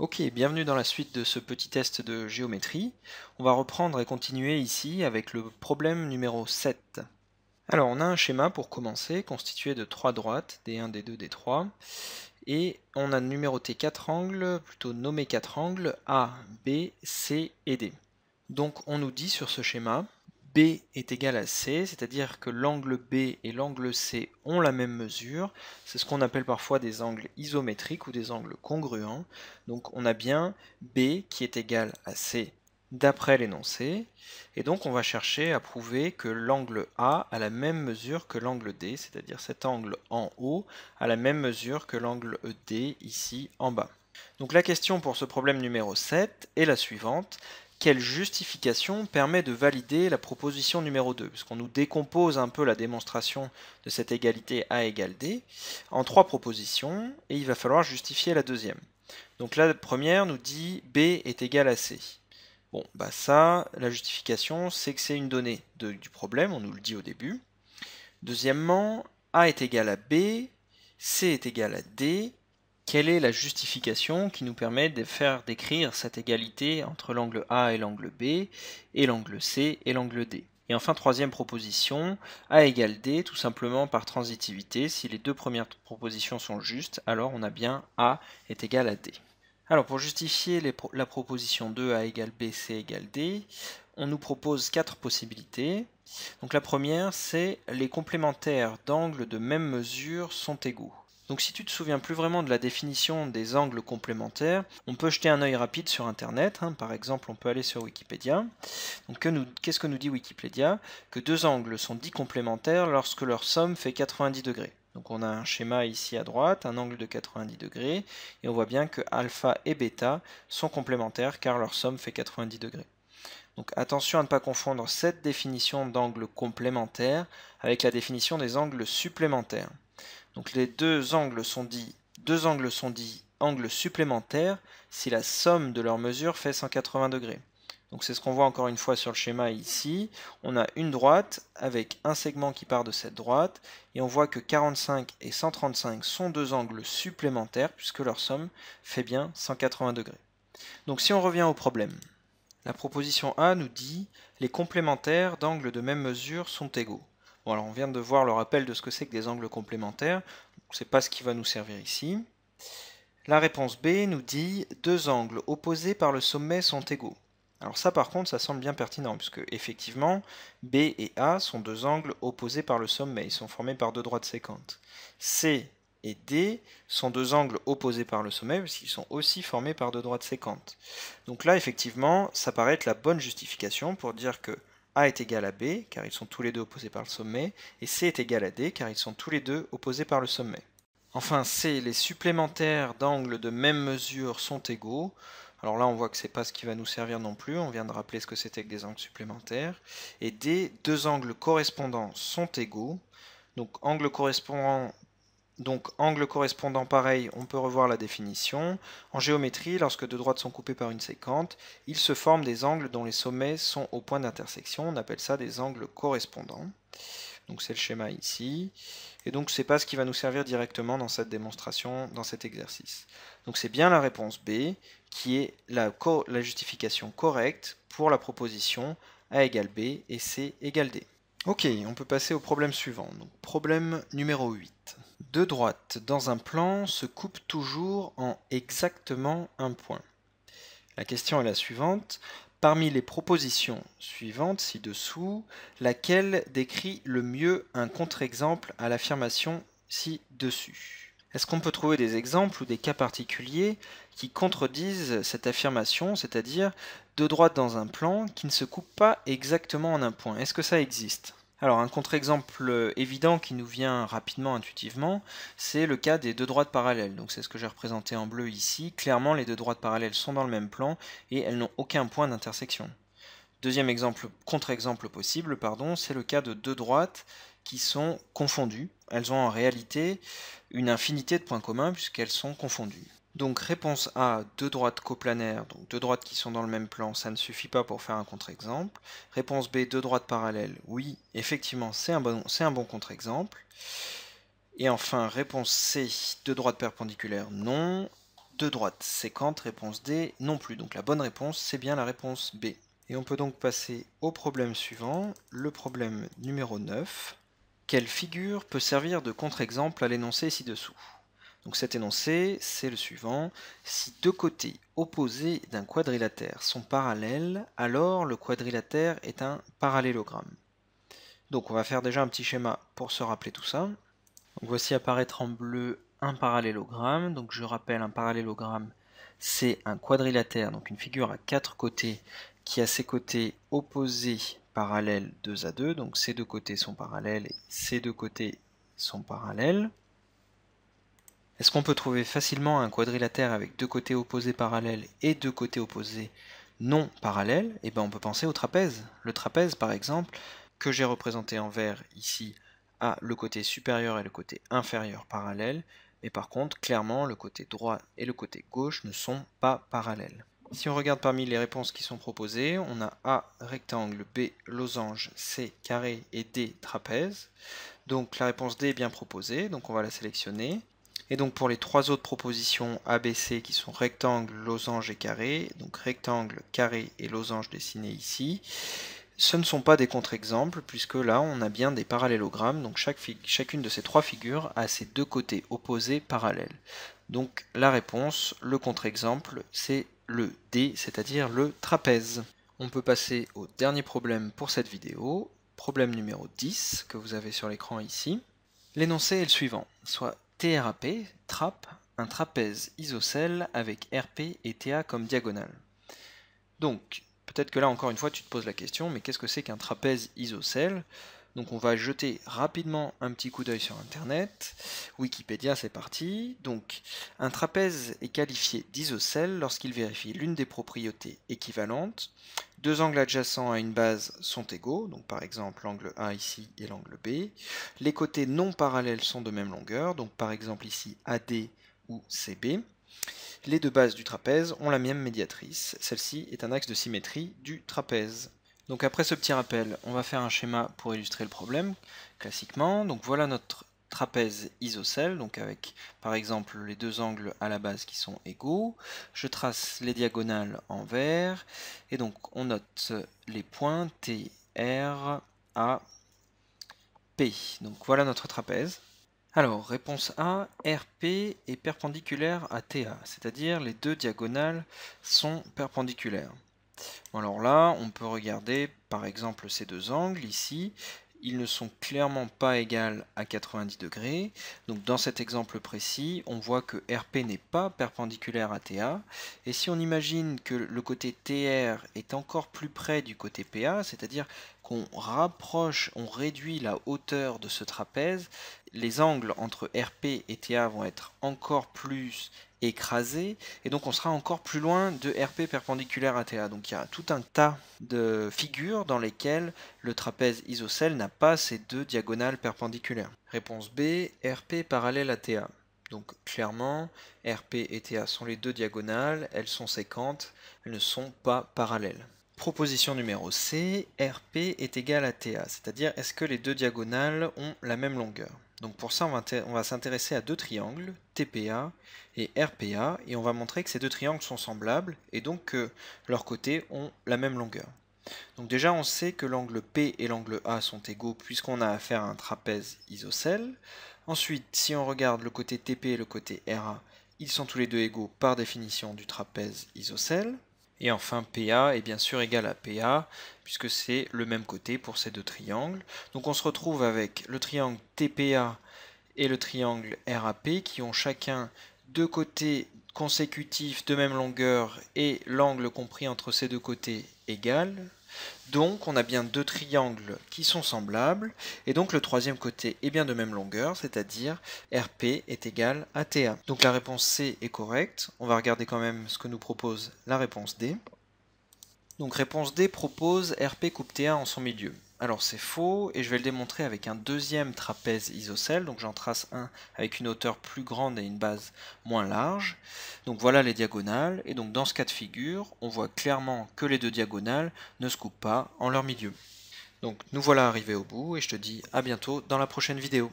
Ok, bienvenue dans la suite de ce petit test de géométrie. On va reprendre et continuer ici avec le problème numéro 7. Alors on a un schéma pour commencer, constitué de trois droites, D1, D2, D3. Et on a numéroté 4 angles, plutôt nommé quatre angles, A, B, C et D. Donc on nous dit sur ce schéma B est égal à C, c'est-à-dire que l'angle B et l'angle C ont la même mesure. C'est ce qu'on appelle parfois des angles isométriques ou des angles congruents. Donc on a bien B qui est égal à C d'après l'énoncé. Et donc on va chercher à prouver que l'angle A a la même mesure que l'angle D, c'est-à-dire cet angle en haut a la même mesure que l'angle D ici en bas. Donc la question pour ce problème numéro 7 est la suivante quelle justification permet de valider la proposition numéro 2 Parce qu'on nous décompose un peu la démonstration de cette égalité A égale D en trois propositions, et il va falloir justifier la deuxième. Donc la première nous dit B est égal à C. Bon, bah ça, la justification, c'est que c'est une donnée du problème, on nous le dit au début. Deuxièmement, A est égal à B, C est égal à D, quelle est la justification qui nous permet de faire décrire cette égalité entre l'angle A et l'angle B, et l'angle C et l'angle D Et enfin, troisième proposition, A égale D, tout simplement par transitivité, si les deux premières propositions sont justes, alors on a bien A est égal à D. Alors pour justifier la proposition 2 A égale B, C égale D, on nous propose quatre possibilités. Donc la première, c'est les complémentaires d'angles de même mesure sont égaux. Donc si tu te souviens plus vraiment de la définition des angles complémentaires, on peut jeter un œil rapide sur Internet. Hein. Par exemple, on peut aller sur Wikipédia. Donc qu'est-ce que nous dit Wikipédia Que deux angles sont dits complémentaires lorsque leur somme fait 90 degrés. Donc on a un schéma ici à droite, un angle de 90 degrés, et on voit bien que alpha et bêta sont complémentaires car leur somme fait 90 degrés. Donc attention à ne pas confondre cette définition d'angle complémentaire avec la définition des angles supplémentaires. Donc les deux angles sont dits, deux angles sont dits angles supplémentaires si la somme de leurs mesures fait 180 degrés. Donc c'est ce qu'on voit encore une fois sur le schéma ici. On a une droite avec un segment qui part de cette droite et on voit que 45 et 135 sont deux angles supplémentaires puisque leur somme fait bien 180 degrés. Donc si on revient au problème, la proposition A nous dit les complémentaires d'angles de même mesure sont égaux on vient de voir le rappel de ce que c'est que des angles complémentaires. Ce n'est pas ce qui va nous servir ici. La réponse B nous dit « Deux angles opposés par le sommet sont égaux ». Alors ça par contre, ça semble bien pertinent, puisque effectivement, B et A sont deux angles opposés par le sommet, ils sont formés par deux droites séquentes. C et D sont deux angles opposés par le sommet, puisqu'ils sont aussi formés par deux droites séquentes. Donc là, effectivement, ça paraît être la bonne justification pour dire que a est égal à B, car ils sont tous les deux opposés par le sommet, et C est égal à D, car ils sont tous les deux opposés par le sommet. Enfin, C, les supplémentaires d'angles de même mesure sont égaux. Alors là, on voit que c'est pas ce qui va nous servir non plus, on vient de rappeler ce que c'était que des angles supplémentaires. Et D, deux angles correspondants sont égaux. Donc angle correspondant donc angle correspondant pareil, on peut revoir la définition. En géométrie, lorsque deux droites sont coupées par une séquente, il se forme des angles dont les sommets sont au point d'intersection. On appelle ça des angles correspondants. Donc c'est le schéma ici. Et donc ce n'est pas ce qui va nous servir directement dans cette démonstration, dans cet exercice. Donc c'est bien la réponse B qui est la, justification correcte pour la proposition A égale B et C égale D. Ok, on peut passer au problème suivant. Donc, problème numéro 8. Deux droites dans un plan se coupent toujours en exactement un point. La question est la suivante. Parmi les propositions suivantes ci-dessous, laquelle décrit le mieux un contre-exemple à l'affirmation ci-dessus Est-ce qu'on peut trouver des exemples ou des cas particuliers qui contredisent cette affirmation, c'est-à-dire deux droites dans un plan qui ne se coupent pas exactement en un point Est-ce que ça existe alors un contre-exemple euh, évident qui nous vient rapidement intuitivement, c'est le cas des deux droites parallèles. Donc c'est ce que j'ai représenté en bleu ici. Clairement les deux droites parallèles sont dans le même plan et elles n'ont aucun point d'intersection. Deuxième exemple, contre-exemple possible, pardon, c'est le cas de deux droites qui sont confondues. Elles ont en réalité une infinité de points communs puisqu'elles sont confondues. Donc réponse A, deux droites coplanaires, donc deux droites qui sont dans le même plan, ça ne suffit pas pour faire un contre-exemple. Réponse B, deux droites parallèles, oui, effectivement c'est un bon, un bon contre-exemple. Et enfin, réponse C, deux droites perpendiculaires, non. Deux droites séquentes, réponse D, non plus. Donc la bonne réponse, c'est bien la réponse B. Et on peut donc passer au problème suivant, le problème numéro 9. Quelle figure peut servir de contre-exemple à l'énoncé ci-dessous donc cet énoncé, c'est le suivant. Si deux côtés opposés d'un quadrilatère sont parallèles, alors le quadrilatère est un parallélogramme. Donc on va faire déjà un petit schéma pour se rappeler tout ça. voici apparaître en bleu un parallélogramme. Donc je rappelle, un parallélogramme, c'est un quadrilatère, donc une figure à quatre côtés qui a ses côtés opposés parallèles deux à deux. Donc ces deux côtés sont parallèles et ces deux côtés sont parallèles. Est-ce qu'on peut trouver facilement un quadrilatère avec deux côtés opposés parallèles et deux côtés opposés non parallèles Eh bien on peut penser au trapèze. Le trapèze par exemple, que j'ai représenté en vert ici, a le côté supérieur et le côté inférieur parallèles, mais par contre clairement le côté droit et le côté gauche ne sont pas parallèles. Si on regarde parmi les réponses qui sont proposées, on a A rectangle, B losange, C carré et D trapèze. Donc la réponse D est bien proposée, donc on va la sélectionner. Et donc pour les trois autres propositions ABC qui sont rectangle, losange et carré, donc rectangle, carré et losange dessinés ici, ce ne sont pas des contre-exemples puisque là on a bien des parallélogrammes, donc chaque chacune de ces trois figures a ses deux côtés opposés parallèles. Donc la réponse, le contre-exemple, c'est le D, c'est-à-dire le trapèze. On peut passer au dernier problème pour cette vidéo, problème numéro 10 que vous avez sur l'écran ici. L'énoncé est le suivant, soit TRAP, trap, un trapèze isocèle avec RP et TA comme diagonale. Donc, peut-être que là encore une fois tu te poses la question, mais qu'est-ce que c'est qu'un trapèze isocèle donc on va jeter rapidement un petit coup d'œil sur Internet. Wikipédia, c'est parti. Donc un trapèze est qualifié d'isocèle lorsqu'il vérifie l'une des propriétés équivalentes. Deux angles adjacents à une base sont égaux, donc par exemple l'angle A ici et l'angle B. Les côtés non parallèles sont de même longueur, donc par exemple ici AD ou CB. Les deux bases du trapèze ont la même médiatrice. Celle-ci est un axe de symétrie du trapèze. Donc après ce petit rappel, on va faire un schéma pour illustrer le problème, classiquement. Donc voilà notre trapèze isocèle, donc avec par exemple les deux angles à la base qui sont égaux. Je trace les diagonales en vert, et donc on note les points T, R, A, P. Donc voilà notre trapèze. Alors, réponse A, RP est perpendiculaire à TA, c'est-à-dire les deux diagonales sont perpendiculaires. Alors là, on peut regarder par exemple ces deux angles ici. Ils ne sont clairement pas égaux à 90 degrés. Donc dans cet exemple précis, on voit que RP n'est pas perpendiculaire à TA. Et si on imagine que le côté TR est encore plus près du côté PA, c'est-à-dire qu'on rapproche, on réduit la hauteur de ce trapèze, les angles entre RP et TA vont être encore plus écrasés, et donc on sera encore plus loin de RP perpendiculaire à TA. Donc il y a tout un tas de figures dans lesquelles le trapèze isocèle n'a pas ces deux diagonales perpendiculaires. Réponse B, RP parallèle à TA. Donc clairement, RP et TA sont les deux diagonales, elles sont séquentes, elles ne sont pas parallèles. Proposition numéro C, RP est égal à TA, c'est-à-dire est-ce que les deux diagonales ont la même longueur donc pour ça, on va, s'intéresser à deux triangles, TPA et RPA, et on va montrer que ces deux triangles sont semblables, et donc que leurs côtés ont la même longueur. Donc déjà, on sait que l'angle P et l'angle A sont égaux, puisqu'on a affaire à un trapèze isocèle. Ensuite, si on regarde le côté TP et le côté RA, ils sont tous les deux égaux par définition du trapèze isocèle. Et enfin, PA est bien sûr égal à PA, puisque c'est le même côté pour ces deux triangles. Donc on se retrouve avec le triangle TPA et le triangle RAP, qui ont chacun deux côtés consécutifs de même longueur et l'angle compris entre ces deux côtés égal, donc on a bien deux triangles qui sont semblables, et donc le troisième côté est bien de même longueur, c'est-à-dire RP est égal à TA. Donc la réponse C est correcte, on va regarder quand même ce que nous propose la réponse D. Donc réponse D propose RP coupe TA en son milieu. Alors c'est faux, et je vais le démontrer avec un deuxième trapèze isocèle, donc j'en trace un avec une hauteur plus grande et une base moins large. Donc voilà les diagonales, et donc dans ce cas de figure, on voit clairement que les deux diagonales ne se coupent pas en leur milieu. Donc nous voilà arrivés au bout, et je te dis à bientôt dans la prochaine vidéo.